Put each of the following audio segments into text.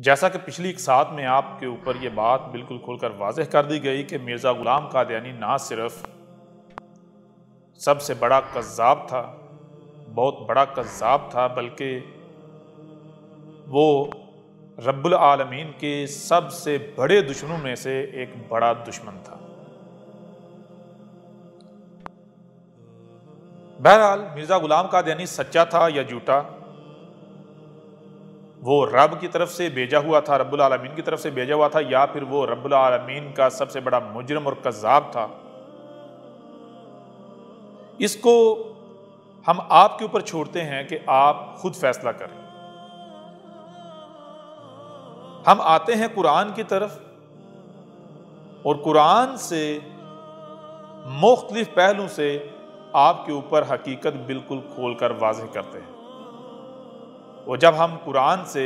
जैसा कि पिछली एक साथ में आपके ऊपर ये बात बिल्कुल खुलकर वाजह कर दी गई कि मिर्ज़ा ग़ुलाम कादयानी ना सिर्फ सबसे बड़ा कज़ाब था बहुत बड़ा कज़ाब था बल्कि वो रब्बुल आलमीन के सबसे बड़े दुश्मनों में से एक बड़ा दुश्मन था बहरहाल मिर्ज़ा ग़ुलाम कादयानी सच्चा था या झूठा वो रब की तरफ से भेजा हुआ था रब्बुल आलमीन की तरफ से भेजा हुआ था या फिर वो रब्बुल आलमीन का सबसे बड़ा मुजरम और कज़ाब था इसको हम आपके ऊपर छोड़ते हैं कि आप खुद फैसला करें हम आते हैं कुरान की तरफ और कुरान से मुख्तलिफ पहलू से आपके ऊपर हकीकत बिल्कुल खोल कर वाजह करते हैं और जब हम कुरान से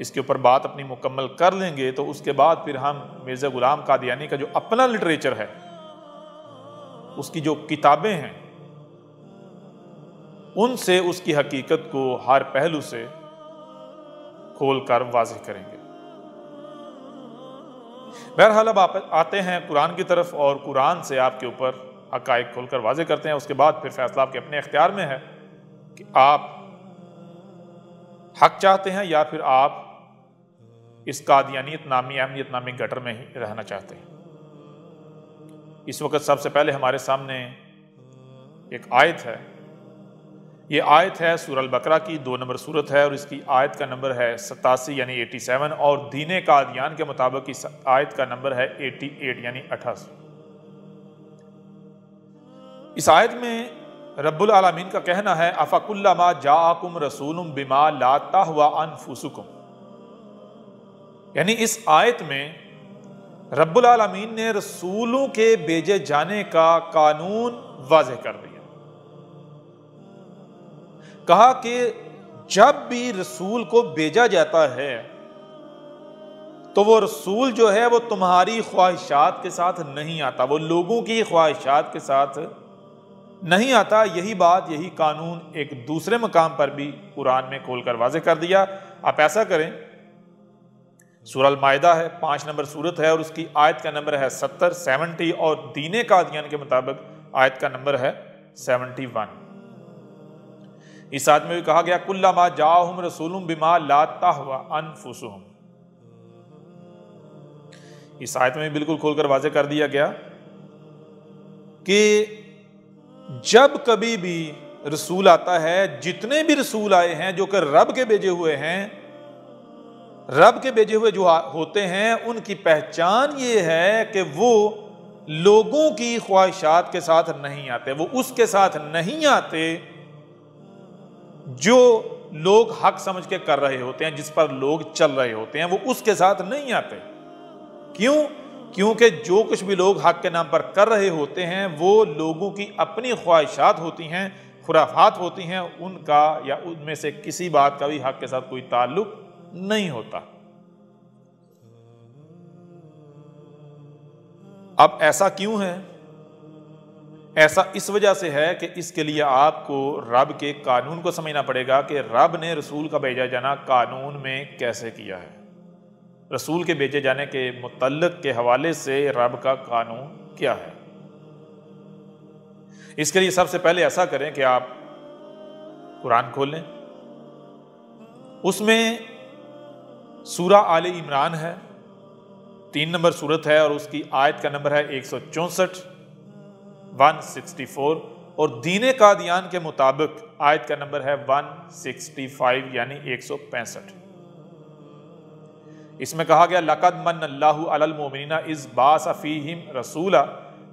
इसके ऊपर बात अपनी मुकम्मल कर लेंगे तो उसके बाद फिर हम मिर्ज़ा ग़ुलाम कादियानी का जो अपना लिटरेचर है उसकी जो किताबें हैं उनसे उसकी हकीकत को हर पहलू से खोल कर वाज करेंगे बहरहाल अब आप आते हैं कुरान की तरफ और कुरान से आपके ऊपर हकायक खोल कर वाज करते हैं उसके बाद फिर फैसला आपके अपने अख्तियार में है कि आप हक चाहते हैं या फिर आप इस कादियानियत नामी अहमियत नामी गटर में ही रहना चाहते हैं इस वक्त सबसे पहले हमारे सामने एक आयत है ये आयत है सूरल बकरा की दो नंबर सूरत है और इसकी आयत का नंबर है सतासी यानी सेवन और दीने कादियान के मुताबिक इस आयत का नंबर है एट यानी अठासी इस आयत में रब्बुल आलमीन का कहना है अफ़कुल्लमा जाकुम रसूलुम बिमा लाता हुआ अनफुसुकुम यानी इस आयत में रब्बुल आलमीन ने रसूलों के भेजे जाने का कानून वाज कर दिया कहा कि जब भी रसूल को भेजा जाता है तो वो रसूल जो है वो तुम्हारी ख्वाहिशात के साथ नहीं आता वो लोगों की ख्वाहिशात के साथ नहीं आता यही बात यही कानून एक दूसरे मकाम पर भी कुरान में खोल कर वाजे कर दिया आप ऐसा करें सूरल मायदा है पाँच नंबर सूरत है और उसकी आयत का नंबर है सत्तर सेवनटी और दीने कादियान के मुताबिक आयत का नंबर है सेवनटी वन इस आयत में भी कहा गया कुल्ला मा जाम रसूलम बिमा लाता हुआ अनफुसुम इस आयत में भी बिल्कुल खोलकर वाजे कर दिया गया कि जब कभी भी रसूल आता है जितने भी रसूल आए हैं जो कि रब के भेजे हुए हैं रब के भेजे हुए जो होते हैं उनकी पहचान ये है कि वो लोगों की ख्वाहिशात के साथ नहीं आते वो उसके साथ नहीं आते जो लोग हक समझ के कर रहे होते हैं जिस पर लोग चल रहे होते हैं वो उसके साथ नहीं आते क्यों क्योंकि जो कुछ भी लोग हक के नाम पर कर रहे होते हैं वो लोगों की अपनी ख्वाहिशात होती हैं खुराफात होती हैं उनका या उनमें से किसी बात का भी हक के साथ कोई ताल्लुक नहीं होता अब ऐसा क्यों है ऐसा इस वजह से है कि इसके लिए आपको रब के कानून को समझना पड़ेगा कि रब ने रसूल का भेजा जाना कानून में कैसे किया है रसूल के भेजे जाने के मुतलक के हवाले से रब का कानून क्या है इसके लिए सबसे पहले ऐसा करें कि आप कुरान खोलें उसमें सूरा आल इमरान है तीन नंबर सूरत है और उसकी आयत का नंबर है एक सौ चौंसठ वन सिक्सटी फोर और दीन कादियान के मुताबिक आयत का नंबर है वन सिक्सटी फाइव यानी एक सौ पैंसठ इसमें कहा गया लकद मन अल्लामिन इस बासफ़ीम रसूला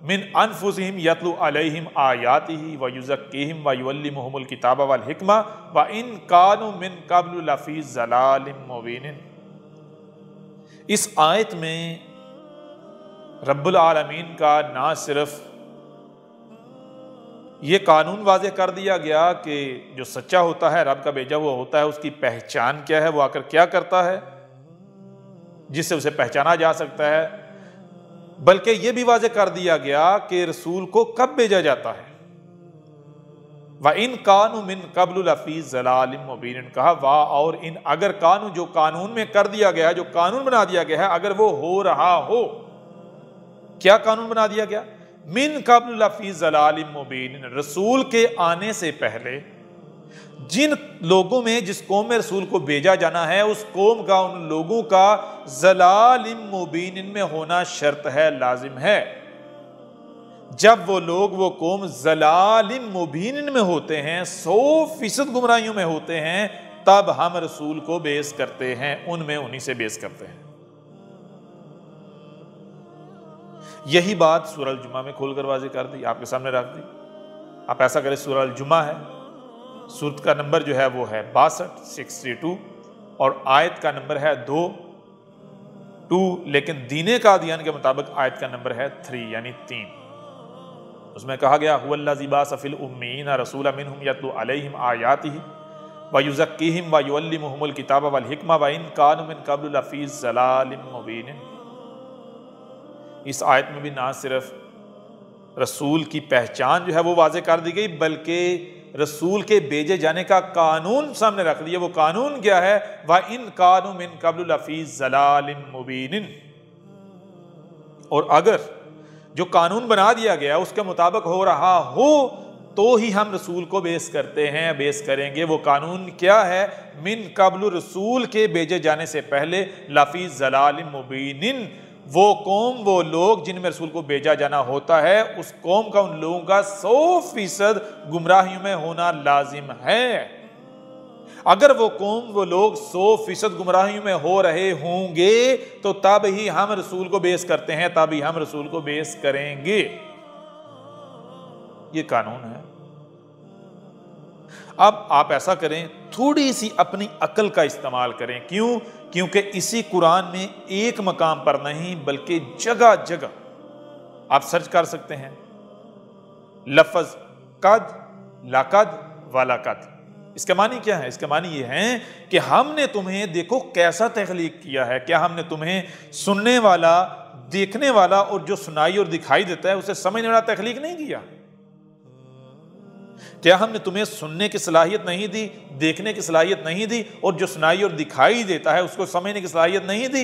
मिन अनफुसम यतलु अलैहिम आयाति व युज़क्म मोहम्मल किताबा वलहिकमा व इन कानु मिन कबल लफ़ी इस आयत में रब्बुल आलमीन का ना सिर्फ ये कानून वाज कर दिया गया कि जो सच्चा होता है रब का भेजा हुआ होता है उसकी पहचान क्या है वो आकर क्या करता है जिससे उसे पहचाना जा सकता है बल्कि यह भी वाज कर दिया गया कि रसूल को कब भेजा जाता है व इन कानू मिन कबल हफीज मुबीन कहा वाह और इन अगर कानू जो कानून में कर दिया गया जो कानून बना दिया गया है अगर वो हो रहा हो क्या कानून बना दिया गया मिन कबल हफीज मुबीन रसूल के आने से पहले जिन लोगों में जिस कौम में रसूल को भेजा जाना है उस कौम का उन लोगों का जलालिम मुबीन इनमें होना शर्त है लाजिम है जब वो लोग वो कौम जलालिम मुबीन में होते हैं सौ फीसद गुमराहियों में होते हैं तब हम रसूल को बेस करते हैं उनमें उन्हीं से बेस करते हैं यही बात सूरल जुमा में खोलकर वाजी कर दी आपके सामने रख दी आप ऐसा करें सूरल जुमा है सूरत का नंबर जो है वो है बासठ सिक्स थ्री टू और आयत का नंबर है दो टू लेकिन दीने का अध्ययन के मुताबिक आयत का नंबर है थ्री यानी तीन उसमें कहा गया हुल्लाजीबा सफ़िल उम्मीन रसूल अमिन यतम आयात ही वायुज़क्म वायुअलमहमुल किताब वलहिकमा वाइन कानुमिन कबलफ़ीज़ इस आयत में भी ना सिर्फ रसूल की पहचान जो है वो वाज कर दी गई बल्कि रसूल के भेजे जाने का कानून सामने रख लिया वो कानून क्या है वह इन कानू मिन कबलफीज जलालिन मुबीन और अगर जो कानून बना दिया गया उसके मुताबिक हो रहा हो तो ही हम रसूल को बेस करते हैं बेस करेंगे वो कानून क्या है मिन कबल रसूल के भेजे जाने से पहले लफी जलाल मुबीन वो कौम वो लोग जिनमें रसूल को भेजा जाना होता है उस कौम का उन लोगों का सौ फीसद गुमराहियों में होना लाजिम है अगर वो कौम वो लोग सौ फीसद गुमराहियों में हो रहे होंगे तो तब ही हम रसूल को बेस करते हैं तब ही हम रसूल को बेस करेंगे ये कानून है अब आप ऐसा करें थोड़ी सी अपनी अकल का इस्तेमाल करें क्यों क्योंकि इसी कुरान में एक मकाम पर नहीं बल्कि जगह जगह आप सर्च कर सकते हैं लफज कद लाकद वाला कद इसके मानी क्या है इसके मानी ये हैं कि हमने तुम्हें देखो कैसा तखलीक किया है क्या हमने तुम्हें सुनने वाला देखने वाला और जो सुनाई और दिखाई देता है उसे समझने वाला तखलीक नहीं किया क्या हमने तुम्हें सुनने की सलाहियत नहीं दी देखने की सलाहियत नहीं दी और जो सुनाई और दिखाई देता है उसको समझने की सलाहियत नहीं दी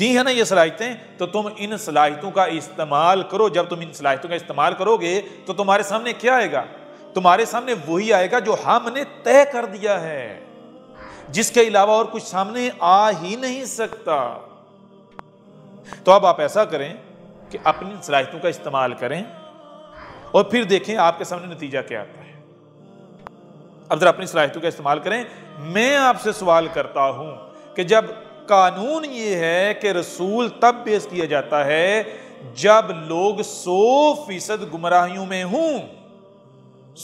दी है ना ये सलाहितें तो तुम इन सलाहितों का इस्तेमाल करो जब तुम इन सलाहितों का इस्तेमाल करोगे तो तुम्हारे सामने क्या आएगा तुम्हारे सामने वही आएगा जो हमने तय कर दिया है जिसके अलावा और कुछ सामने आ ही नहीं सकता तो अब आप ऐसा करें कि अपनी सलाहितों का इस्तेमाल करें और फिर देखें आपके सामने नतीजा क्या आता है अब जरा अपनी सलाहितों का इस्तेमाल करें मैं आपसे सवाल करता हूं कि जब कानून ये है कि रसूल तब पेश किया जाता है जब लोग सो फीसद गुमराहियों में हूं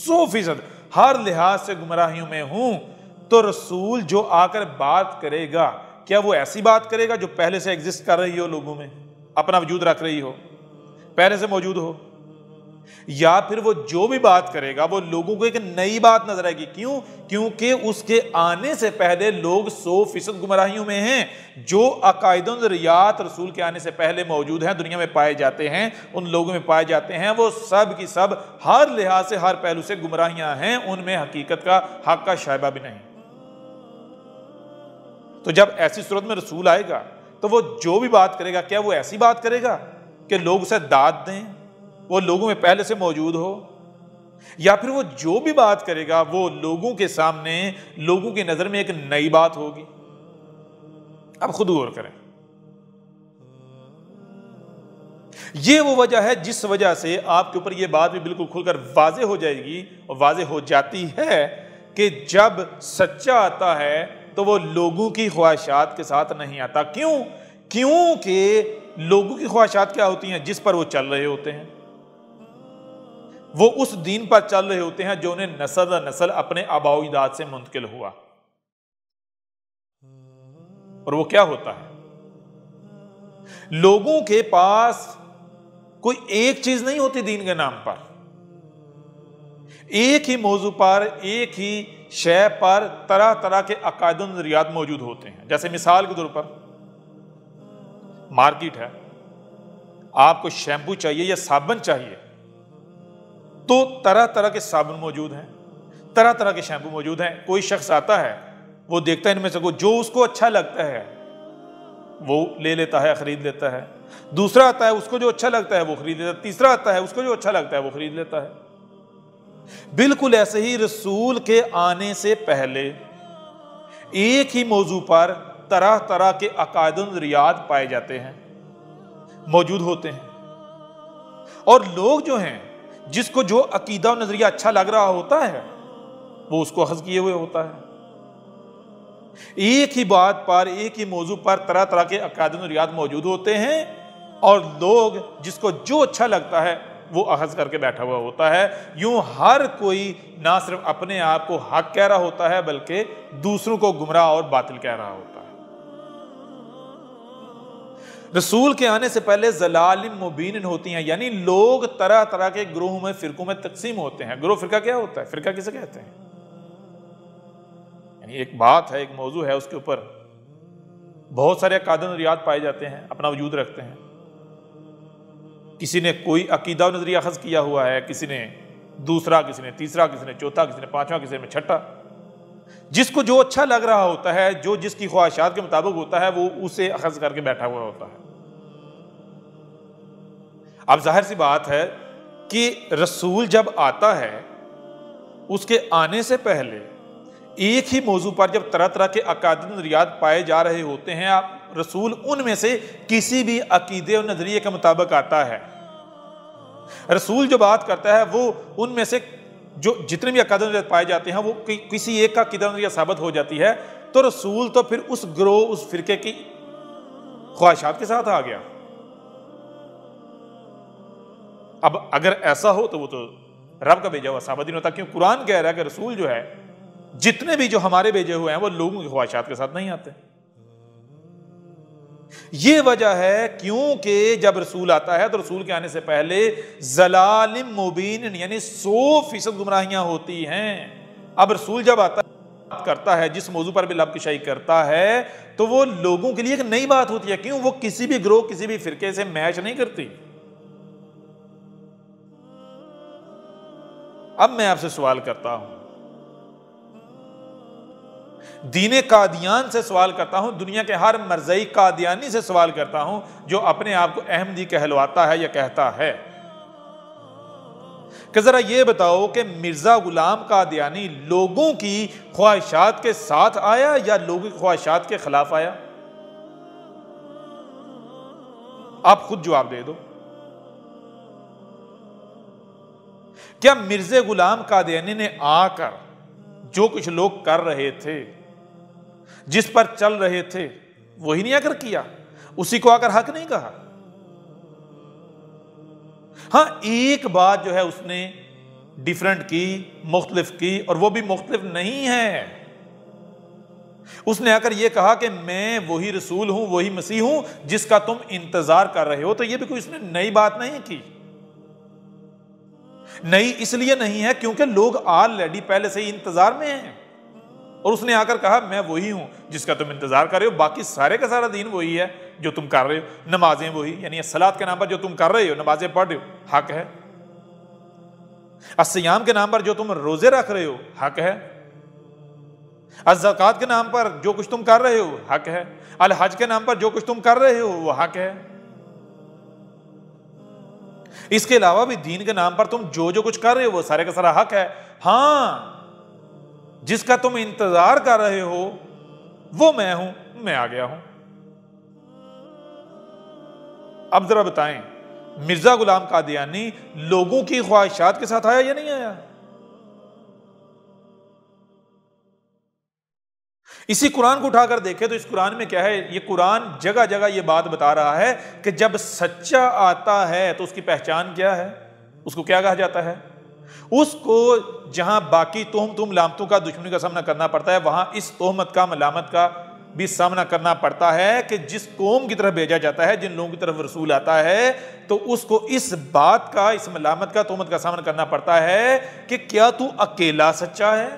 सो फीसद हर लिहाज से गुमराहियों में हूं तो रसूल जो आकर बात करेगा क्या वो ऐसी बात करेगा जो पहले से एग्जिस्ट कर रही हो लोगों में अपना वजूद रख रही हो पहले से मौजूद हो या फिर वो जो भी बात करेगा वो लोगों को एक नई बात नजर आएगी क्यों क्योंकि उसके आने से पहले लोग सौ फीसद गुमराहियों में हैं जो अकायद रियात रसूल के आने से पहले मौजूद हैं दुनिया में पाए जाते हैं उन लोगों में पाए जाते हैं वो सब की सब हर लिहाज से हर पहलू से गुमराहियां हैं उनमें हकीकत का हक का शायबा भी नहीं तो जब ऐसी सूरत में रसूल आएगा तो वो जो भी बात करेगा क्या वो ऐसी बात करेगा कि लोग उसे दाद दें वो लोगों में पहले से मौजूद हो या फिर वो जो भी बात करेगा वो लोगों के सामने लोगों की नजर में एक नई बात होगी अब खुद गौर करें ये वो वजह है जिस वजह से आपके ऊपर ये बात भी बिल्कुल खुलकर वाजे हो जाएगी और वाजे हो जाती है कि जब सच्चा आता है तो वो लोगों की ख्वाहिशात के साथ नहीं आता क्यों क्योंकि लोगों की ख्वाहिशात क्या होती हैं जिस पर वो चल रहे होते हैं वो उस दीन पर चल रहे होते हैं जो उन्हें नसल दर नसल अपने आबाओ से मुंतकिल हुआ और वो क्या होता है लोगों के पास कोई एक चीज नहीं होती दीन के नाम पर एक ही मौजू पर एक ही शय पर तरह तरह के अकायद नजरियात मौजूद होते हैं जैसे मिसाल के तौर पर मार्केट है आपको शैम्पू चाहिए या साबुन चाहिए तो तरह तरह के साबुन मौजूद हैं तरह तरह के शैम्पू मौजूद हैं कोई शख्स आता है वो देखता है इनमें से को जो उसको अच्छा लगता है वो ले लेता है ख़रीद लेता है दूसरा आता है उसको जो अच्छा लगता है वो खरीद लेता है तीसरा आता है उसको जो अच्छा लगता है वो खरीद लेता है बिल्कुल ऐसे ही रसूल के आने से पहले एक ही मौजू पर तरह तरह के अकायद रियाद पाए जाते हैं मौजूद होते हैं और लोग जो हैं जिसको जो अकीदा और नज़रिया अच्छा लग रहा होता है वो उसको हज किए हुए होता है एक ही बात पर एक ही मौजू पर तरह तरह के अकाद नज़रियात मौजूद होते हैं और लोग जिसको जो अच्छा लगता है वो अहज करके बैठा हुआ होता है यूं हर कोई ना सिर्फ अपने आप को हक कह रहा होता है बल्कि दूसरों को गुमराह और बातिल कह रहा होता है रसूल के आने से पहले जलालिम मुबीन होती हैं यानी लोग तरह तरह के ग्रोह में फिरकों में तकसीम होते हैं ग्रोह फिरका क्या होता है फिरका किसे कहते हैं यानी एक बात है एक मौजू है उसके ऊपर बहुत सारे अकादा नजरियात पाए जाते हैं अपना वजूद रखते हैं किसी ने कोई अकीदा नजरिया खज किया हुआ है किसी ने दूसरा किसी ने तीसरा किसी ने चौथा किसी ने पांचवा किसी ने छठा जिसको जो अच्छा लग रहा होता है जो जिसकी ख्वाहिशात के मुताबिक होता है वो उसे अखज करके बैठा हुआ होता है अब जाहिर सी बात है कि रसूल जब आता है उसके आने से पहले एक ही मौजू पर जब तरह तरह के अकाद नजरियात पाए जा रहे होते हैं आप रसूल उनमें से किसी भी अकीदे और नज़रिए के मुताबिक आता है रसूल जो बात करता है वो उनमें से जो जितने भी अकादनजत पाए जाते हैं वो कि, किसी एक का किदनजरिया साबित हो जाती है तो रसूल तो फिर उस ग्रोह उस फिरके की ख्वाहिशात के साथ आ गया अब अगर ऐसा हो तो वो तो रब का भेजा हुआ साबित नहीं होता क्यों कुरान कह रहा है कि रसूल जो है जितने भी जो हमारे भेजे हुए हैं वो लोगों की ख्वाहिशात के साथ नहीं आते ये वजह है क्योंकि जब रसूल आता है तो रसूल के आने से पहले जलालिम मुबीन यानी सौ फीसद गुमराहियां होती हैं अब रसूल जब आता करता है जिस मौजू पर भी लबकशाही करता है तो वो लोगों के लिए एक नई बात होती है क्यों वो किसी भी ग्रोह किसी भी फिरके से मैच नहीं करती अब मैं आपसे सवाल करता हूं दीन कादियान से सवाल करता हूँ दुनिया के हर मरजई कादियानी से सवाल करता हूँ जो अपने आप को अहमदी कहलवाता है या कहता है कि ज़रा ये बताओ कि मिर्ज़ा ग़ुलाम कादियानी लोगों की ख्वाहिशात के साथ आया या लोगों की ख्वाहिशात के ख़िलाफ़ आया आप खुद जवाब दे दो क्या मिर्ज़े ग़ुलाम कादियानी ने आकर जो कुछ लोग कर रहे थे जिस पर चल रहे थे वही नहीं आकर किया उसी को आकर हक नहीं कहा हाँ एक बात जो है उसने डिफरेंट की मुख्तलिफ की और वो भी मुख्तलिफ नहीं है उसने आकर यह कहा कि मैं वही रसूल हूं वही मसीह हूं जिसका तुम इंतजार कर रहे हो तो यह भी कोई उसने नई बात नहीं की नई इसलिए नहीं है क्योंकि लोग ऑलरेडी पहले से ही इंतजार में हैं और उसने आकर कहा मैं वही हूँ जिसका तुम इंतज़ार कर रहे हो बाकी सारे का सारा दीन वही है जो तुम कर रहे हो नमाजें वही यानी सलाद के नाम पर जो तुम कर रहे हो नमाजें पढ़ रहे हो हक है असयाम के नाम पर जो तुम रोज़े रख रहे हो हक है अजक़ात के नाम पर जो कुछ तुम कर रहे हो हक है अलहज के नाम पर जो कुछ तुम कर रहे हो वो हक है इसके अलावा भी दीन के नाम पर तुम जो जो कुछ कर रहे हो वो सारे का सारा हक है हाँ जिसका तुम इंतजार कर रहे हो वो मैं हूं मैं आ गया हूं अब जरा बताएं मिर्जा गुलाम कादियानी लोगों की ख्वाहिशात के साथ आया या नहीं आया इसी कुरान को उठाकर देखें तो इस कुरान में क्या है ये कुरान जगह जगह ये बात बता रहा है कि जब सच्चा आता है तो उसकी पहचान क्या है उसको क्या कहा जाता है उसको जहां बाकी तोहम तुम लामतों का दुश्मनी का सामना करना पड़ता है वहां इस तोहमत का मलामत का भी सामना करना पड़ता है कि जिस कौम की तरफ भेजा जाता है जिन लोगों की तरफ रसूल आता है तो उसको इस बात का इस मलामत का तोहमत का सामना करना पड़ता है कि क्या तू अकेला सच्चा है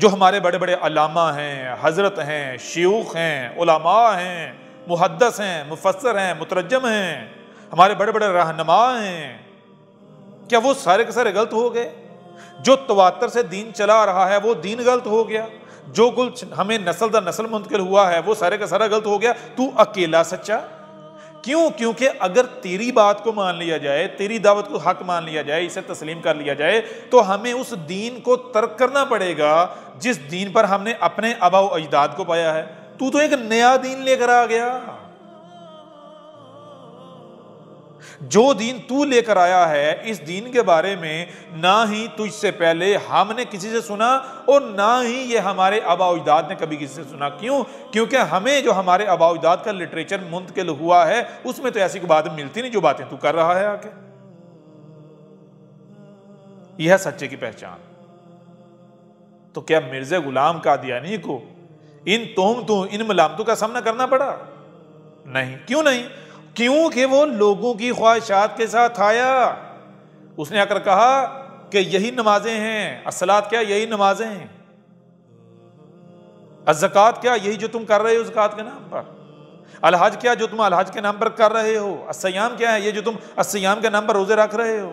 जो हमारे बड़े बड़े अलामा हैं हज़रत हैं शेख हैं उलामा हैं मुहदस हैं मुफसर हैं मुतरजम हैं हमारे बड़े बड़े रहनमा हैं क्या वो सारे के सारे गलत हो गए जो तवातर से दीन चला रहा है वो दीन गलत हो गया जो कुछ हमें नस्ल दर नस्ल मुंतकिल हुआ है वो सारे का सारा गलत हो गया तू अकेला सच्चा क्यों क्योंकि अगर तेरी बात को मान लिया जाए तेरी दावत को हक मान लिया जाए इसे तस्लीम कर लिया जाए तो हमें उस दीन को तर्क करना पड़ेगा जिस दीन पर हमने अपने अबाव अजदाद को पाया है तू तो एक नया दीन लेकर आ गया जो दीन तू लेकर आया है इस दीन के बारे में ना ही तुझसे पहले हमने किसी से सुना और ना ही ये हमारे आबा उजदाद ने कभी किसी से सुना क्यों क्योंकि हमें जो हमारे आबा उजदाद का लिटरेचर मुंतकिल हुआ है उसमें तो ऐसी बात मिलती नहीं जो बातें तू कर रहा है आके यह सच्चे की पहचान तो क्या मिर्जा गुलाम कादियानी को इन तोम तुम इन मलामतों का सामना करना पड़ा नहीं क्यों नहीं क्योंकि वो लोगों की ख्वाहिशात के साथ आया उसने आकर कहा कि यही नमाजें हैं असलात क्या यही नमाजें हैं अजक़ात क्या यही जो तुम कर रहे हो जक़ात के नाम पर अलहज क्या जो तुम अलहज के नाम पर कर रहे हो असयाम क्या है ये जो तुम असयाम के नाम पर रोज़े रख रहे हो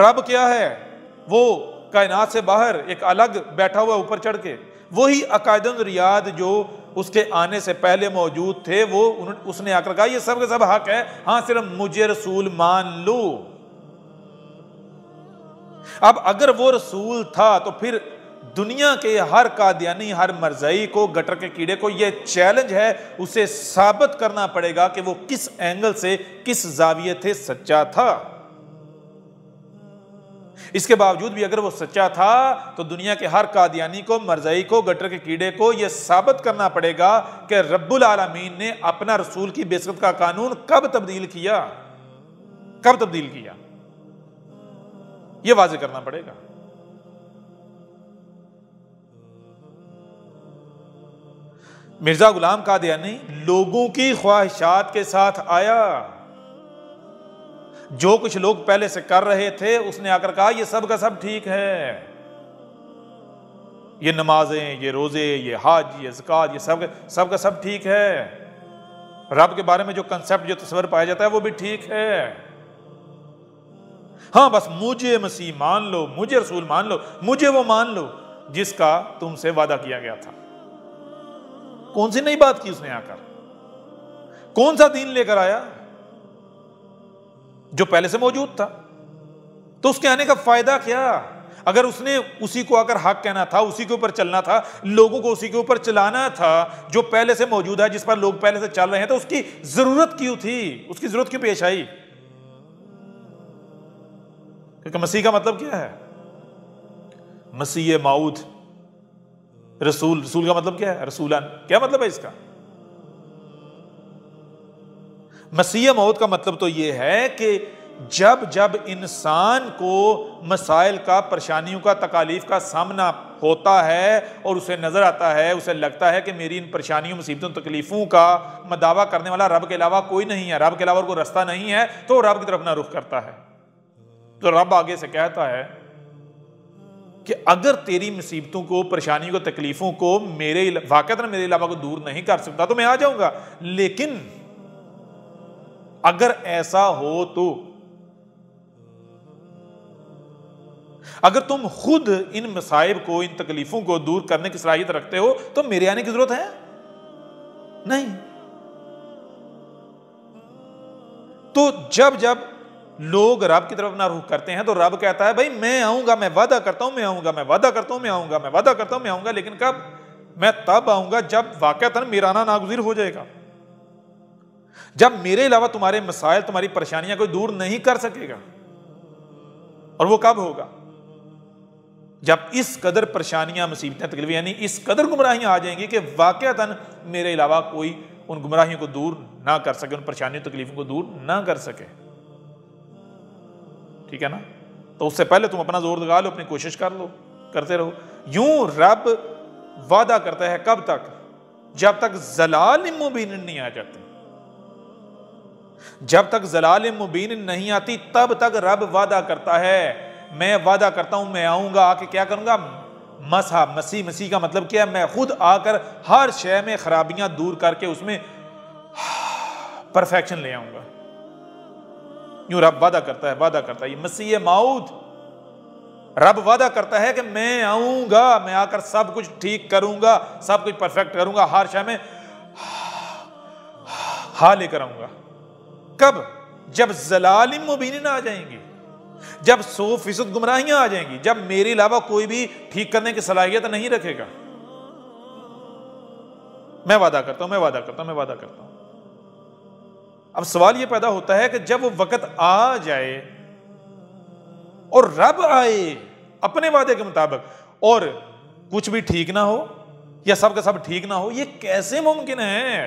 रब क्या है वो कायनात से बाहर एक अलग बैठा हुआ ऊपर चढ़ के वही अकायदन रियाद जो उसके आने से पहले मौजूद थे वो उसने आकर कहा ये सब के सब हक है हाँ सिर्फ मुझे रसूल मान लो अब अगर वो रसूल था तो फिर दुनिया के हर कादियानी हर मरजई को गटर के कीड़े को यह चैलेंज है उसे साबित करना पड़ेगा कि वो किस एंगल से किस जाविये थे सच्चा था इसके बावजूद भी अगर वो सच्चा था तो दुनिया के हर कादियानी को मरजई को गटर के कीड़े को ये साबित करना पड़ेगा कि रब्बुल आलमीन ने अपना रसूल की बेसत का कानून कब तब्दील किया कब तब्दील किया यह वाज करना पड़ेगा मिर्जा गुलाम कादियानी लोगों की ख्वाहिशात के साथ आया जो कुछ लोग पहले से कर रहे थे उसने आकर कहा यह सब का सब ठीक है ये नमाजें ये रोज़े ये हज ये जक़ात ये सब सब का सब ठीक है रब के बारे में जो कंसेप्ट जो तस्वर पाया जाता है वो भी ठीक है हाँ बस मुझे मसीह मान लो मुझे रसूल मान लो मुझे वो मान लो जिसका तुमसे वादा किया गया था कौन सी नई बात की उसने आकर कौन सा दीन लेकर आया जो पहले से मौजूद था तो उसके आने का फायदा क्या अगर उसने उसी को अगर हक कहना था उसी के ऊपर चलना था लोगों को उसी के ऊपर चलाना था जो पहले से मौजूद है जिस पर लोग पहले से चल रहे हैं तो उसकी जरूरत क्यों थी उसकी जरूरत क्यों पेश आई क्योंकि मसीह का मतलब क्या है मसीह माउद रसूल रसूल का मतलब क्या है रसूलन क्या मतलब है इसका मसीह मौत का मतलब तो ये है कि जब जब इंसान को मसाइल का परेशानियों का तकालीफ का सामना होता है और उसे नज़र आता है उसे लगता है कि मेरी इन परेशानियों मुसीबतों तकलीफ़ों का मदावा करने वाला रब के अलावा कोई नहीं है रब के अलावा कोई रास्ता नहीं है तो रब की तरफ ना रुख करता है तो रब आगे से कहता है कि अगर तेरी मुसीबतों को परेशानियों को तकलीफ़ों को मेरे वाक़ता मेरे अलावा को दूर नहीं कर सकता तो मैं आ जाऊँगा लेकिन अगर ऐसा हो तो अगर तुम खुद इन मसाइब को इन तकलीफों को दूर करने की सलाहियत रखते हो तो मेरे आने की जरूरत है नहीं तो जब जब लोग रब की तरफ अपना रुख करते हैं तो रब कहता है भाई मैं आऊंगा मैं वादा करता हूं मैं आऊंगा मैं वादा करता हूं मैं आऊंगा मैं वादा करता हूं मैं आऊंगा लेकिन कब मैं तब आऊंगा जब वाक़ता मेरा ना नागुजर हो जाएगा जब मेरे अलावा तुम्हारे मसाइल तुम्हारी परेशानियां कोई दूर नहीं कर सकेगा और वो कब होगा जब इस कदर परेशानियां मुसीबतें तकलीफ यानी इस कदर गुमराहियां आ जाएंगी कि वाक़ता मेरे अलावा कोई उन गुमराहियों को दूर ना कर सके उन परेशानियों तकलीफों को दूर ना कर सके ठीक है ना तो उससे पहले तुम अपना जोर लगा लो अपनी कोशिश कर लो करते रहो यूं रब वादा करता है कब तक जब तक जलाल मुबीन नहीं आ जाते जब तक जलाल मुबीन नहीं आती तब तक रब वादा करता है मैं वादा करता हूं मैं आऊंगा आके क्या करूंगा मसहा मसीह मसीह का मतलब क्या है मैं खुद आकर हर शय में खराबियां दूर करके उसमें परफेक्शन ले आऊंगा यूं रब वादा करता है वादा करता है ये मसीह माउद रब वादा करता है कि मैं आऊंगा मैं आकर सब कुछ ठीक करूंगा सब कुछ परफेक्ट करूंगा हर शय में हा लेकर आऊंगा कब जब जलालिम मुबीन आ जाएंगे जब सौ फीसद गुमराहियां आ जाएंगी जब मेरे अलावा कोई भी ठीक करने की सलाहियत नहीं रखेगा मैं वादा करता हूं मैं वादा करता हूं मैं वादा करता हूं अब सवाल यह पैदा होता है कि जब वो वक्त आ जाए और रब आए अपने वादे के मुताबिक और कुछ भी ठीक ना हो या सब का सब ठीक ना हो ये कैसे मुमकिन है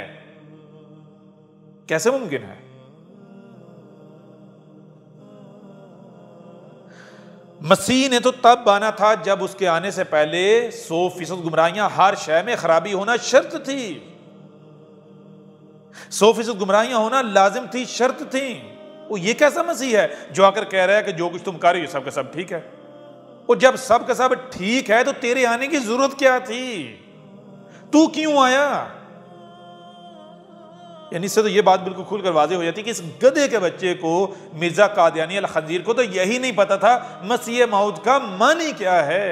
कैसे मुमकिन है मसीह ने तो तब आना था जब उसके आने से पहले सौ फीसद गुमराहियां हर शय में खराबी होना शर्त थी सौ फीसद गुमराहियां होना लाजिम थी शर्त थी वो ये कैसा मसीह है जो आकर कह रहा है कि जो कुछ तुम कर रहे हो सब का सब ठीक है और जब सब का सब ठीक है तो तेरे आने की जरूरत क्या थी तू क्यों आया यानी इससे तो ये बात बिल्कुल खुलकर वाजे हो जाती है कि इस गधे के बच्चे को मिर्ज़ा कादयानी अल खंजीर को तो यही नहीं पता था मसीह मऊद का मानी क्या है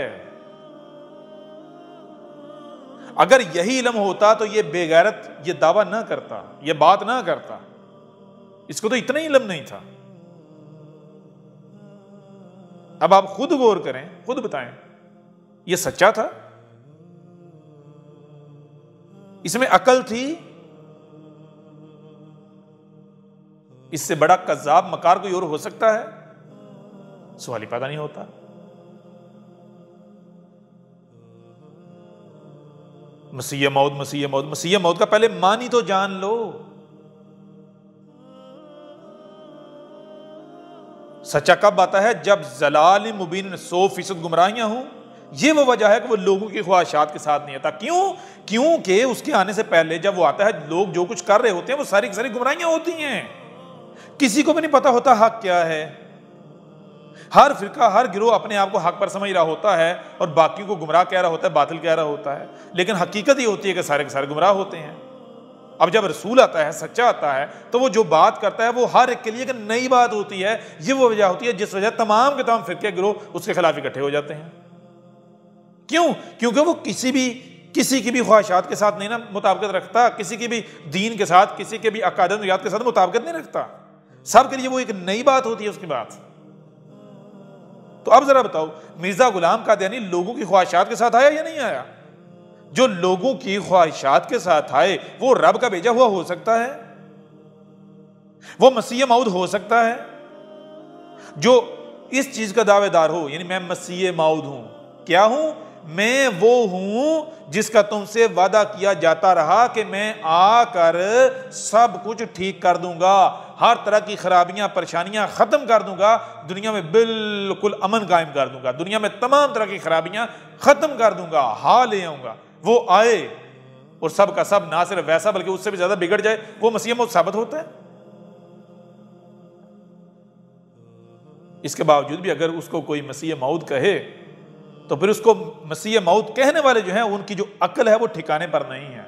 अगर यही इलम होता तो ये बेगैरत ये दावा ना करता ये बात ना करता इसको तो इतना ही इलम नहीं था अब आप खुद गौर करें खुद बताएं ये सच्चा था इसमें अकल थी इससे बड़ा कज्जाब मकार कोई और हो सकता है सवाल ही पैदा नहीं होता मसीह मौत मसीह मौत मसीह मौत का पहले मान ही तो जान लो सच्चा कब आता है जब जलाल मुबीन सौ फीसद गुमराहियां हूं ये वो वजह है कि वो लोगों की ख्वाहिशात के साथ नहीं आता क्यों क्योंकि उसके आने से पहले जब वो आता है लोग जो कुछ कर रहे होते हैं वो सारी की सारी गुमराहियां होती हैं किसी को भी नहीं पता होता हक क्या है हर फिरका हर गिरोह अपने आप को हक पर समझ रहा होता है और बाकी को गुमराह कह रहा होता है बातिल कह रहा होता है लेकिन हकीकत ये होती है कि सारे के सारे गुमराह होते हैं अब जब रसूल आता है सच्चा आता है तो वो जो बात करता है वो हर एक के लिए एक नई बात होती है ये वो वजह होती है जिस वजह तमाम के तमाम फिरके गिरोह उसके खिलाफ इकट्ठे हो जाते हैं क्यों क्योंकि वो किसी भी किसी की भी ख्वाहिशात के साथ नहीं ना मुताबकत रखता किसी की भी दीन के साथ किसी के भी अकादमियात के साथ मुताबकत नहीं रखता सब के लिए वो एक नई बात होती है उसके बाद तो अब जरा बताओ मिर्जा गुलाम कादयानी लोगों की ख्वाहिशात के साथ आया या नहीं आया जो लोगों की ख्वाहिशात के साथ आए वो रब का भेजा हुआ हो सकता है वो मसीह माउद हो सकता है जो इस चीज का दावेदार हो यानी मैं मसीह माउद हूं क्या हूं मैं वो हूं जिसका तुमसे वादा किया जाता रहा कि मैं आकर सब कुछ ठीक कर दूंगा हर तरह की खराबियाँ परेशानियाँ ख़त्म कर दूंगा दुनिया में बिल्कुल अमन कायम कर दूंगा दुनिया में तमाम तरह की खराबियाँ ख़त्म कर दूंगा हा ले आऊँगा वो आए और सब का सब ना सिर्फ वैसा बल्कि उससे भी ज़्यादा बिगड़ जाए वो मसीह मौत साबित होता है इसके बावजूद भी अगर उसको कोई मसीह मऊद कहे तो फिर उसको मसीह मऊद कहने वाले जो हैं उनकी जो अकल है वो ठिकाने पर नहीं है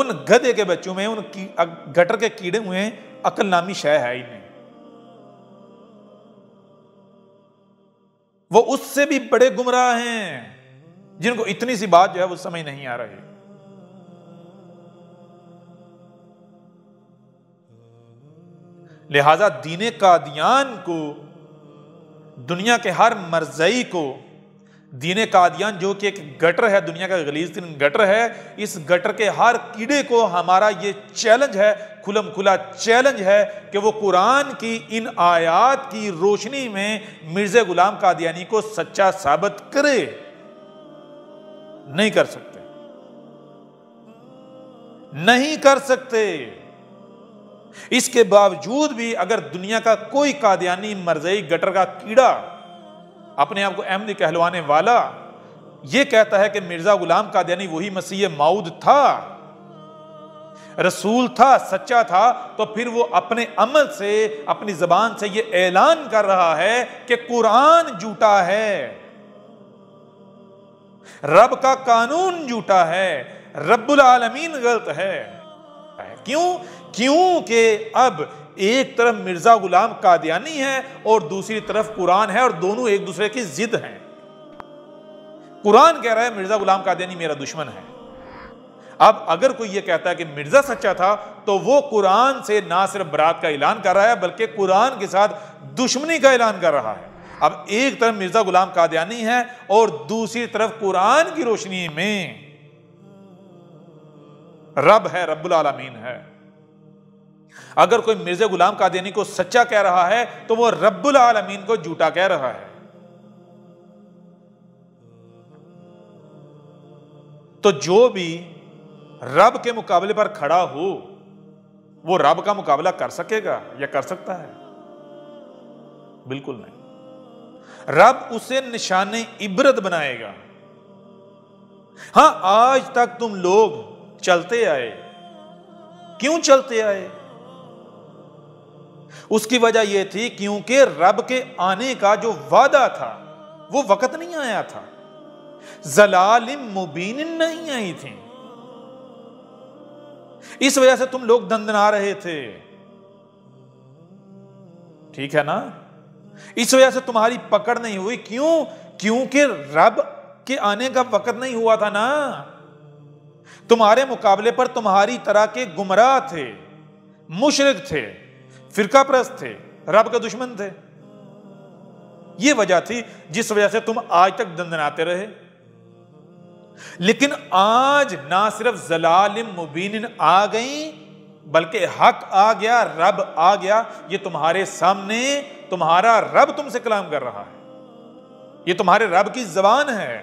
उन गधे के बच्चों में उन गटर के कीड़े हुए हैं अकल नामी शय है ही नहीं वो उससे भी बड़े गुमराह हैं जिनको इतनी सी बात जो है वो समझ नहीं आ रही लिहाजा का कादियान को दुनिया के हर मर्जई को दीन कादियान जो कि एक गटर है दुनिया का गलीज दिन गटर है इस गटर के हर कीड़े को हमारा ये चैलेंज है खुलम खुला चैलेंज है कि वो कुरान की इन आयात की रोशनी में मिर्ज़ा गुलाम कादियानी को सच्चा साबित करे नहीं कर सकते नहीं कर सकते इसके बावजूद भी अगर दुनिया का कोई कादियानी मर्जई गटर का कीड़ा अपने आप को अहमदी कहलवाने वाला ये कहता है कि मिर्जा गुलाम कादयानी वही मसीह माउद था रसूल था सच्चा था तो फिर वो अपने अमल से अपनी जबान से ये ऐलान कर रहा है कि कुरान जूटा है रब का कानून जूटा है रबुल आलमीन गलत है क्यों क्योंकि अब एक तरफ मिर्ज़ा गुलाम कादियानी है और दूसरी तरफ कुरान है और दोनों एक दूसरे की जिद हैं कुरान कह रहा है मिर्ज़ा गुलाम कादियानी मेरा दुश्मन है अब अगर कोई यह कहता है कि मिर्ज़ा सच्चा था तो वो कुरान से ना सिर्फ बरात का ऐलान कर रहा है बल्कि कुरान के साथ दुश्मनी का ऐलान कर रहा है अब एक तरफ मिर्ज़ा गुलाम कादियानी है और दूसरी तरफ कुरान की रोशनी में रब है रबुल आलमीन है अगर कोई मिर्जा गुलाम कादियानी को सच्चा कह रहा है तो वो रब्बुल आलमीन को झूठा कह रहा है तो जो भी रब के मुकाबले पर खड़ा हो वो रब का मुकाबला कर सकेगा या कर सकता है बिल्कुल नहीं रब उसे निशाने इबरत बनाएगा हां आज तक तुम लोग चलते आए क्यों चलते आए उसकी वजह यह थी क्योंकि रब के आने का जो वादा था वो वक्त नहीं आया था जलालिम मुबीन नहीं आई थी इस वजह से तुम लोग दंदना रहे थे ठीक है ना इस वजह से तुम्हारी पकड़ नहीं हुई क्यों क्योंकि रब के आने का वक्त नहीं हुआ था ना तुम्हारे मुकाबले पर तुम्हारी तरह के गुमराह थे मुशरक थे फिरका प्रस्त थे रब के दुश्मन थे ये वजह थी जिस वजह से तुम आज तक दंदनाते रहे लेकिन आज ना सिर्फ जलालिम मुबीन आ गई बल्कि हक आ गया रब आ गया ये तुम्हारे सामने तुम्हारा रब तुमसे कलाम कर रहा है ये तुम्हारे रब की जबान है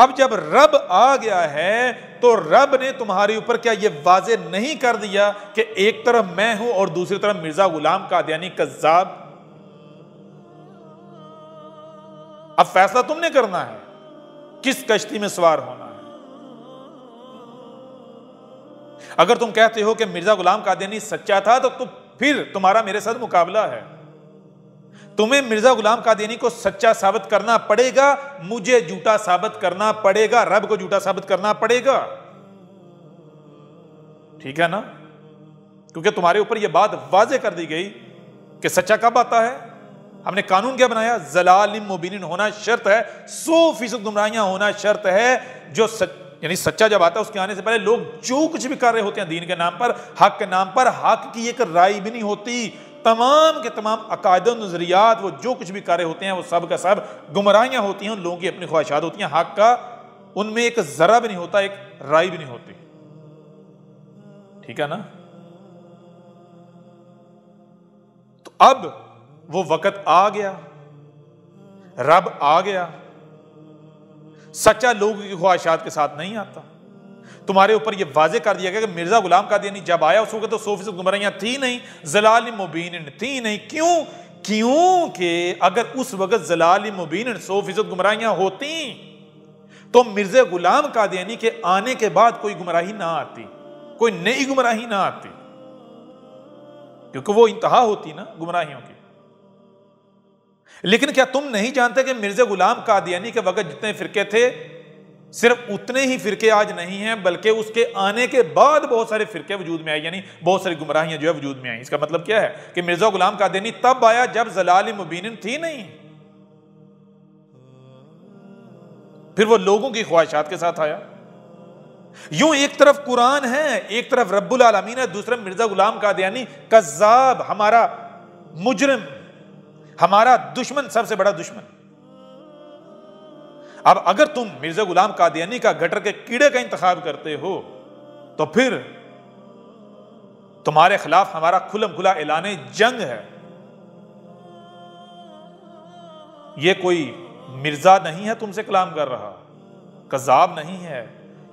अब जब रब आ गया है तो रब ने तुम्हारे ऊपर क्या ये वाजे नहीं कर दिया कि एक तरफ मैं हूं और दूसरी तरफ मिर्जा गुलाम कादयानी कज्जाब अब फैसला तुमने करना है किस कश्ती में सवार होना है अगर तुम कहते हो कि मिर्जा गुलाम कादयानी सच्चा था तो तुम फिर तुम्हारा मेरे साथ मुकाबला है तुम्हें मिर्जा गुलाम कादेनी को सच्चा साबित करना पड़ेगा मुझे झूठा साबित करना पड़ेगा रब को झूठा साबित करना पड़ेगा ठीक है ना क्योंकि तुम्हारे ऊपर यह बात वाजे कर दी गई कि सच्चा कब आता है हमने कानून क्या बनाया जलाल मुबिन होना शर्त है सौ फीसद गुमराहियां होना शर्त है जो सच यानी सच्चा जब आता है उसके आने से पहले लोग जो कुछ भी कर रहे होते हैं दीन के नाम पर हक के नाम पर हक की एक राय भी नहीं होती तमाम के तमाम अकायद नज़रियात वो जो कुछ भी कार्य होते हैं वो सब का सब गुमराहियाँ होती हैं उन लोगों की अपनी ख्वाहिशात होती हैं हक का उनमें एक ज़रा भी नहीं होता एक राय भी नहीं होती ठीक है ना तो अब वो वक़्त आ गया रब आ गया सच्चा लोगों की ख्वाहिशात के साथ नहीं आता तुम्हारे ऊपर यह वाजे कर दिया गया कि मिर्जा गुलाम कादियानी जब आया उस वक्त तो सौ फीसद थी नहीं जलाल मुबीन थी नहीं क्यों क्योंकि अगर उस वक्त जलाल मुबीन सौ फीसद गुमराहियाँ होती तो मिर्जा गुलाम कादियानी के आने के बाद कोई गुमराही ना आती कोई नई गुमराही ना आती क्योंकि वो इंतहा होती ना गुमराहियों की लेकिन क्या तुम नहीं जानते कि मिर्जा गुलाम कादियानी के वक्त जितने फिरके थे सिर्फ उतने ही फिरके आज नहीं हैं बल्कि उसके आने के बाद बहुत सारे फिरके वजूद में आए यानी बहुत सारी गुमराहियां जो है वजूद में आई इसका मतलब क्या है कि मिर्जा गुलाम कादेनी तब आया जब जलाल मुबीन थी नहीं फिर वो लोगों की ख्वाहिशात के साथ आया यूं एक तरफ कुरान है एक तरफ रब्बुल आलमीन है दूसरा मिर्जा गुलाम कादयानी कज्जाब हमारा मुजरम हमारा दुश्मन सबसे बड़ा दुश्मन अब अगर तुम मिर्जा गुलाम कादियानी का गटर के कीड़े का इंतखाब करते हो तो फिर तुम्हारे खिलाफ हमारा खुलम खुला ऐलान जंग है यह कोई मिर्जा नहीं है तुमसे कलाम कर रहा कजाब नहीं है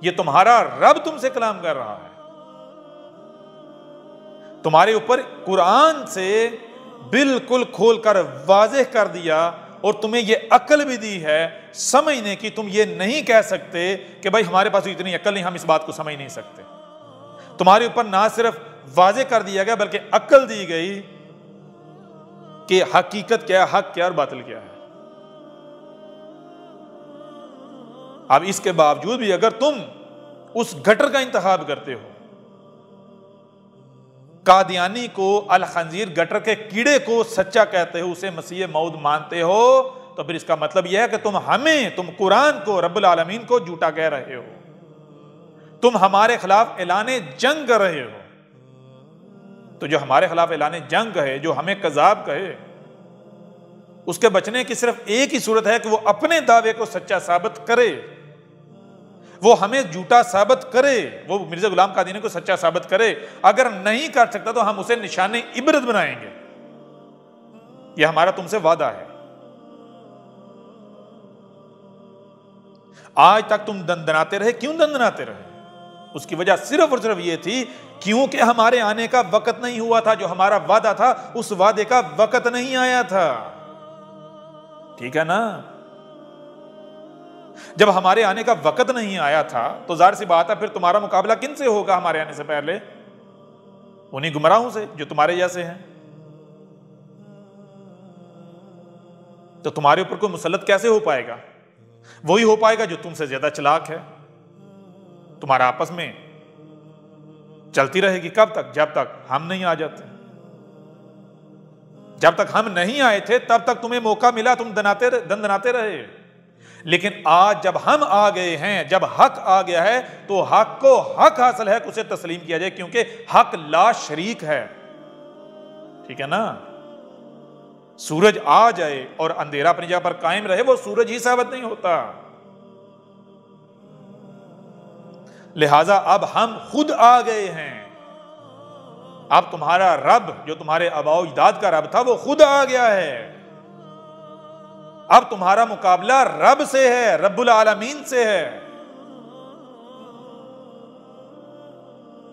यह तुम्हारा रब तुमसे कलाम कर रहा है तुम्हारे ऊपर कुरान से बिल्कुल खोलकर वाजह कर दिया और तुम्हें ये अकल भी दी है समझने की तुम ये नहीं कह सकते कि भाई हमारे पास तो इतनी अकल नहीं हम इस बात को समझ नहीं सकते तुम्हारे ऊपर ना सिर्फ वाजे कर दिया गया बल्कि अक्ल दी गई कि हकीकत क्या है हक क्या और बातल क्या है अब इसके बावजूद भी अगर तुम उस गटर का इंतहाब करते हो कादियानी को अल खंजीर गटर के कीड़े को सच्चा कहते हो उसे मसीह मऊद मानते हो तो फिर इसका मतलब यह है कि तुम हमें तुम कुरान को रब्बुल आलमीन को झूठा कह रहे हो तुम हमारे खिलाफ ऐलान जंग कर रहे हो तो जो हमारे खिलाफ ऐलान जंग कहे जो हमें कजाब कहे उसके बचने की सिर्फ एक ही सूरत है कि वो अपने दावे को सच्चा साबित करे वो हमें झूठा साबित करे वो मिर्ज़ा गुलाम का को सच्चा साबित करे अगर नहीं कर सकता तो हम उसे निशाने इबरत बनाएंगे यह हमारा तुमसे वादा है आज तक तुम दंदनाते रहे क्यों दंदनाते रहे उसकी वजह सिर्फ और सिर्फ ये थी क्योंकि हमारे आने का वक्त नहीं हुआ था जो हमारा वादा था उस वादे का वक्त नहीं आया था ठीक है ना जब हमारे आने का वक़्त नहीं आया था तो ज़ाहिर सी बात है फिर तुम्हारा मुकाबला किन से होगा हमारे आने से पहले उन्हीं गुमराहों से जो तुम्हारे जैसे हैं तो तुम्हारे ऊपर कोई मुसलत कैसे हो पाएगा वही हो पाएगा जो तुमसे ज़्यादा चलाक है तुम्हारा आपस में चलती रहेगी कब तक जब तक हम नहीं आ जाते जब तक हम नहीं आए थे तब तक तुम्हें मौका मिला तुम दनाते दन दनाते रहे लेकिन आज जब हम आ गए हैं जब हक आ गया है तो हक को हक हासिल है उसे तस्लीम किया जाए क्योंकि हक ला शरीक है ठीक है ना सूरज आ जाए और अंधेरा अपनी जगह पर कायम रहे वो सूरज ही साबित नहीं होता लिहाजा अब हम खुद आ गए हैं अब तुम्हारा रब जो तुम्हारे अबाउजदाद का रब था वो खुद आ गया है अब तुम्हारा मुकाबला रब से है रबुल आलमीन से है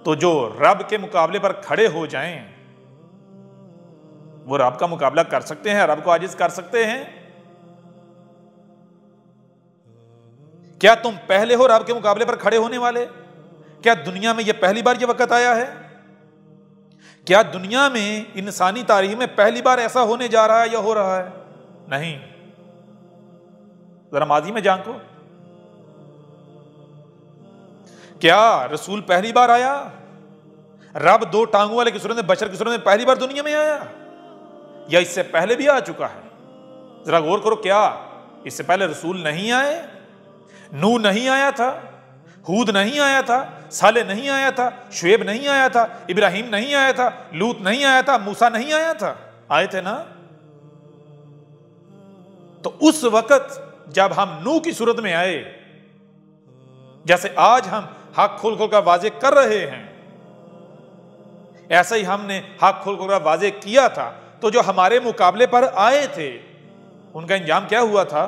तो जो रब के मुकाबले पर खड़े हो जाएं वो रब का मुकाबला कर सकते हैं रब को आजिज कर सकते हैं क्या तुम पहले हो रब के मुकाबले पर खड़े होने वाले क्या दुनिया में यह पहली बार यह वक्त आया है क्या दुनिया में इंसानी तारीख में पहली बार ऐसा होने जा रहा है या हो रहा है नहीं जरा माजी में झांको क्या रसूल पहली बार आया रब दो टांगों वाले किसरों ने बशर किसरों ने पहली बार दुनिया में आया या इससे पहले भी आ चुका है जरा गौर करो क्या इससे पहले रसूल नहीं आए नू नहीं आया था हूद नहीं आया था साले नहीं आया था शुएब नहीं आया था इब्राहिम नहीं आया था लूत नहीं आया था मूसा नहीं आया था आए थे ना तो उस वक्त जब हम नू की सूरत में आए जैसे आज हम हक खोल खोल का वाजे कर रहे हैं ऐसा ही हमने हक खोल खोल का वाजे किया था तो जो हमारे मुकाबले पर आए थे उनका इंजाम क्या हुआ था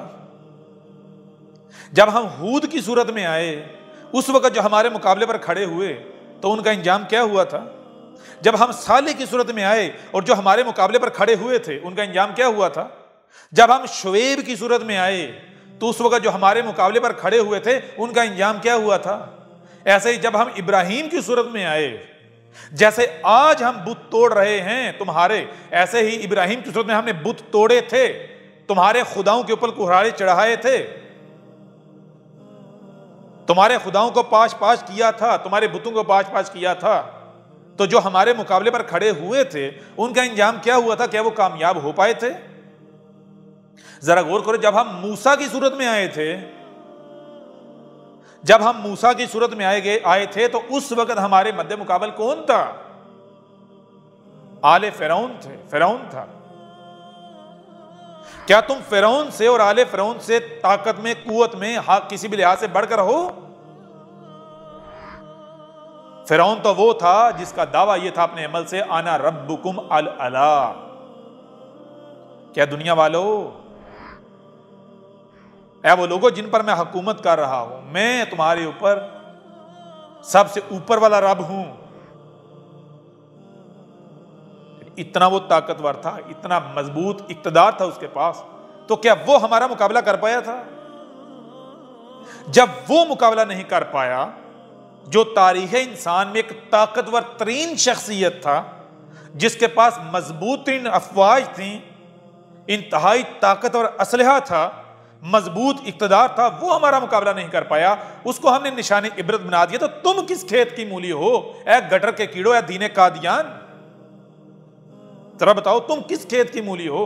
जब हम हूद की सूरत में आए उस वक्त जो हमारे मुकाबले पर खड़े हुए तो उनका इंजाम क्या हुआ था जब हम साले की सूरत में आए और जो हमारे मुकाबले पर खड़े हुए थे उनका इंजाम क्या हुआ था जब हम शुएब की सूरत में आए तो उस वक्त जो हमारे मुकाबले पर खड़े हुए थे उनका इंजाम क्या हुआ था ऐसे ही जब हम इब्राहिम की सूरत में आए जैसे आज हम बुत तोड़ रहे हैं तुम्हारे ऐसे ही इब्राहिम की सूरत में हमने बुत तोड़े थे तुम्हारे खुदाओं के ऊपर कुहराड़े चढ़ाए थे तुम्हारे खुदाओं को पाश पाश किया था तुम्हारे बुतों को पाश पाश किया था तो जो हमारे मुकाबले पर खड़े हुए थे उनका इंजाम क्या हुआ था क्या वो कामयाब हो पाए थे जरा गौर करो जब हम मूसा की सूरत में आए थे जब हम मूसा की सूरत में आए गए आए थे तो उस वक्त हमारे मध्य मुकाबल कौन था आले फेराउन थे फेराउन था क्या तुम फेराउन से और आले फेराउन से ताकत में कुत में हा, किसी भी लिहाज से बढ़कर हो फिरौन तो वो था जिसका दावा यह था अपने अमल से आना रब्बुकुम अल अला क्या दुनिया वालों ऐ वो लोगों जिन पर मैं हुकूमत कर रहा हूं मैं तुम्हारे ऊपर सबसे ऊपर वाला रब हूं इतना वो ताकतवर था इतना मजबूत इकतदार था उसके पास तो क्या वो हमारा मुकाबला कर पाया था जब वो मुकाबला नहीं कर पाया जो तारीख इंसान में एक ताकतवर तरीन शख्सियत था जिसके पास मजबूत तरीन अफवाज थी इंतहाई ताकतवर असलहा था मजबूत इकतदार था वो हमारा मुकाबला नहीं कर पाया उसको हमने निशानी इबरत बना दिया तो तुम किस खेत की मूली हो ऐ गटर के कीड़ो या दीने कादियान जरा बताओ तुम किस खेत की मूली हो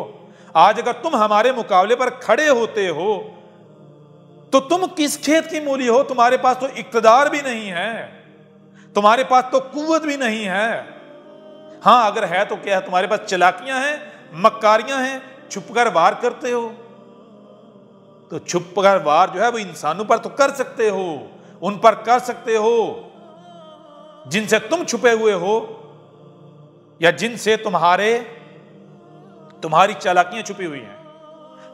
आज अगर तुम हमारे मुकाबले पर खड़े होते हो तो तुम किस खेत की मूली हो तुम्हारे पास तो इकतदार भी नहीं है तुम्हारे पास तो कुवत भी नहीं है हाँ अगर है तो क्या है तुम्हारे पास चलाकियां हैं मक्कारियां हैं छुपकर वार करते हो तो छुप कर वार जो है वो इंसानों पर तो कर सकते हो उन पर कर सकते हो जिनसे तुम छुपे हुए हो या जिनसे तुम्हारे तुम्हारी चालाकियां छुपी हुई हैं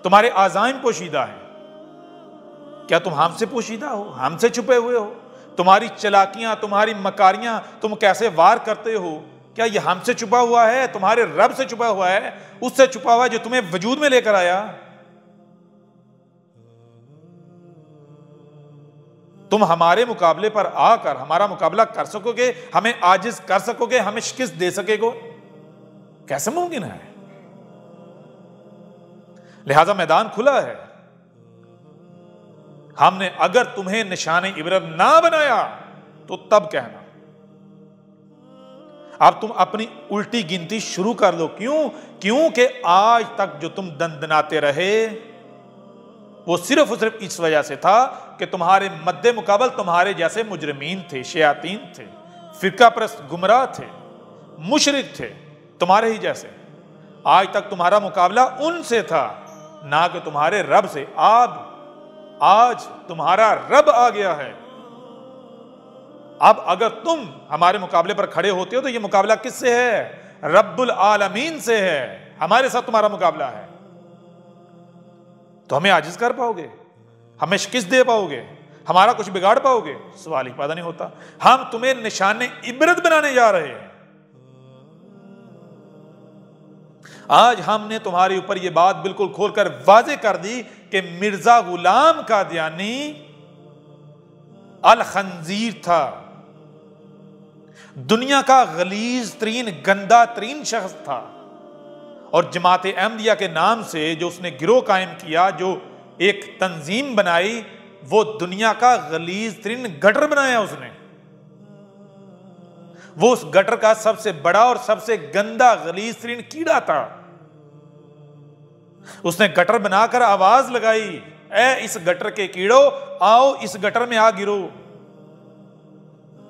तुम्हारे आजाइम पोशीदा हैं क्या तुम हमसे पोशीदा हो हमसे छुपे हुए हो तुम्हारी चलाकियां तुम्हारी मकारियां तुम कैसे वार करते हो क्या यह हमसे छुपा हुआ है तुम्हारे रब से छुपा हुआ है उससे छुपा हुआ है जो तुम्हें वजूद में लेकर आया तुम हमारे मुकाबले पर आकर हमारा मुकाबला कर सकोगे हमें आजिज कर सकोगे हमें शिकस्त दे सकेगो कैसे मुमकिन है लिहाजा मैदान खुला है हमने अगर तुम्हें निशान इबरत ना बनाया तो तब कहना अब तुम अपनी उल्टी गिनती शुरू कर लो क्यों क्योंकि आज तक जो तुम दंदनाते रहे वो सिर्फ और सिर्फ इस वजह से था कि तुम्हारे मद्दे मुकाबल तुम्हारे जैसे मुजरमीन थे शयातीन थे फ़िरका परस्त गुमराह थे मुशरक थे तुम्हारे ही जैसे आज तक तुम्हारा मुकाबला उनसे था ना कि तुम्हारे रब से आप आज तुम्हारा रब आ गया है अब अगर तुम हमारे मुकाबले पर खड़े होते हो तो यह मुकाबला किससे है रब्बुल आलमीन से है हमारे साथ तुम्हारा मुकाबला है तो हमें आजिज कर पाओगे हमें शिक्ष दे पाओगे हमारा कुछ बिगाड़ पाओगे सवाल ही पैदा नहीं होता हम तुम्हें निशान इबरत बनाने जा रहे हैं आज हमने तुम्हारे ऊपर यह बात बिल्कुल खोलकर वाजे कर दी कि मिर्जा गुलाम का दयानी अल खंजीर था दुनिया का गलीज तरीन गंदा तरीन शख्स था और जमात अहमदिया के नाम से जो उसने गिरोह कायम किया जो एक तंजीम बनाई वो दुनिया का गलीज तरीन गटर बनाया उसने वो उस गटर का सबसे बड़ा और सबसे गंदा गलीज तरीन कीड़ा था उसने गटर बनाकर आवाज लगाई ए इस गटर के कीड़ो आओ इस गटर में आ गिरो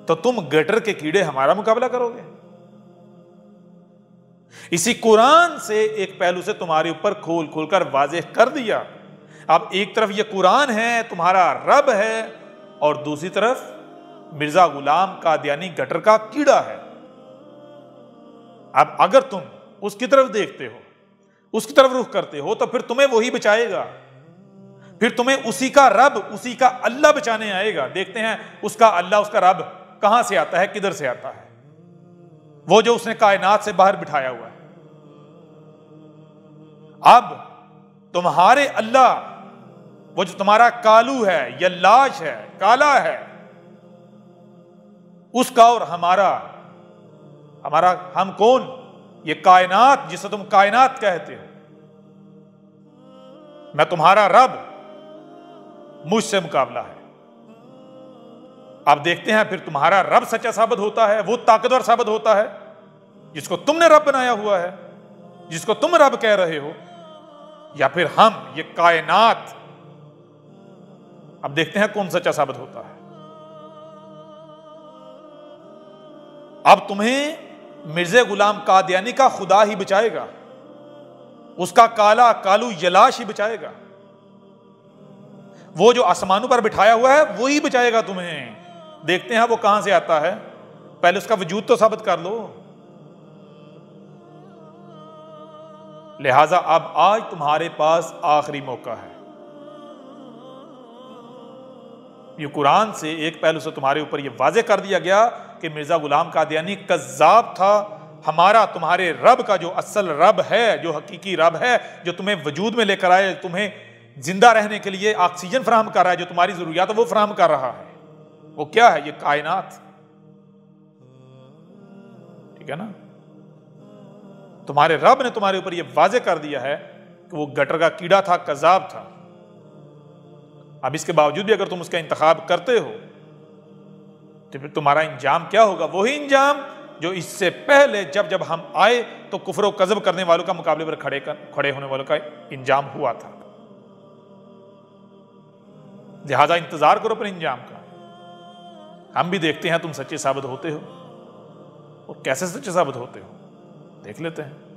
तो तुम गटर के कीड़े हमारा मुकाबला करोगे इसी कुरान से एक पहलू से तुम्हारे ऊपर खोल खोल कर वाजह कर दिया अब एक तरफ ये कुरान है तुम्हारा रब है और दूसरी तरफ मिर्जा गुलाम का दयानी गटर का कीड़ा है अब अगर तुम उसकी तरफ देखते हो उसकी तरफ रुख करते हो तो फिर तुम्हें वही बचाएगा फिर तुम्हें उसी का रब उसी का अल्लाह बचाने आएगा देखते हैं उसका अल्लाह उसका रब कहां से आता है किधर से आता है वो जो उसने कायनात से बाहर बिठाया हुआ है अब तुम्हारे अल्लाह वो जो तुम्हारा कालू है या लाश है काला है उसका और हमारा हमारा हम कौन ये कायनात जिसे तुम कायनात कहते हो मैं तुम्हारा रब मुझसे मुकाबला है आप देखते हैं फिर तुम्हारा रब सच्चा साबित होता है वो ताकतवर साबित होता है जिसको तुमने रब बनाया हुआ है जिसको तुम रब कह रहे हो या फिर हम ये कायनात अब देखते हैं कौन सच्चा साबित होता है अब तुम्हें मिर्जे गुलाम कादयानी का खुदा ही बचाएगा उसका काला कालू यलाश ही बचाएगा वो जो आसमानों पर बिठाया हुआ है वो ही बचाएगा तुम्हें देखते हैं वो कहां से आता है पहले उसका वजूद तो साबित कर लो लिहाजा अब आज तुम्हारे पास आखिरी मौका है ये कुरान से एक पहलू से तुम्हारे ऊपर ये वाजे कर दिया गया कि मिर्ज़ा गुलाम कादियानी कज्जाब था हमारा तुम्हारे रब का जो असल रब है जो हकीकी रब है जो तुम्हें वजूद में लेकर आए तुम्हें ज़िंदा रहने के लिए ऑक्सीजन फ्राहम कर रहा है जो तुम्हारी ज़रूरियात है वो फ्राहम कर रहा है वो क्या है ये कायनात ठीक है ना तुम्हारे रब ने तुम्हारे ऊपर यह वाजे कर दिया है कि वो गटर का कीड़ा था कजाब था अब इसके बावजूद भी अगर तुम उसका इंतखाब करते हो तो फिर तुम्हारा इंजाम क्या होगा वही इंजाम जो इससे पहले जब जब हम आए तो कुफर कजब करने वालों का मुकाबले पर खड़े कर, खड़े होने वालों का इंजाम हुआ था लिहाजा इंतजार करो अपने इंजाम का हम भी देखते हैं तुम सच्चे साबित होते हो और कैसे सच्चे साबित होते हो देख लेते हैं